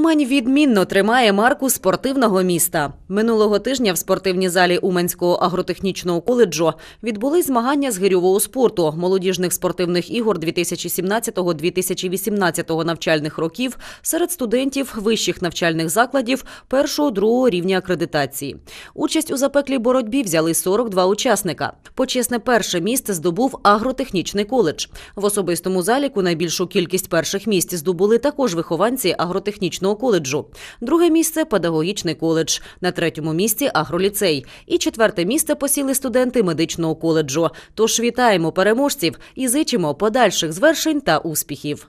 Умань відмінно тримає марку спортивного міста. Минулого тижня в спортивній залі Уманського агротехнічного коледжу відбули змагання з гирьового спорту молодіжних спортивних ігор 2017-2018 навчальних років серед студентів вищих навчальних закладів першого другого рівня акредитації. Участь у запеклій боротьбі взяли 42 учасника. Почесне перше місце здобув агротехнічний коледж. В особистому заліку найбільшу кількість перших місць здобули також вихованці агротехнічного технічного коледжу. Друге місце педагогічний коледж, на третьому місці агроліцей. І четверте місце посіли студенти медичного коледжу. Тож вітаємо переможців і зичимо подальших звершень та успіхів.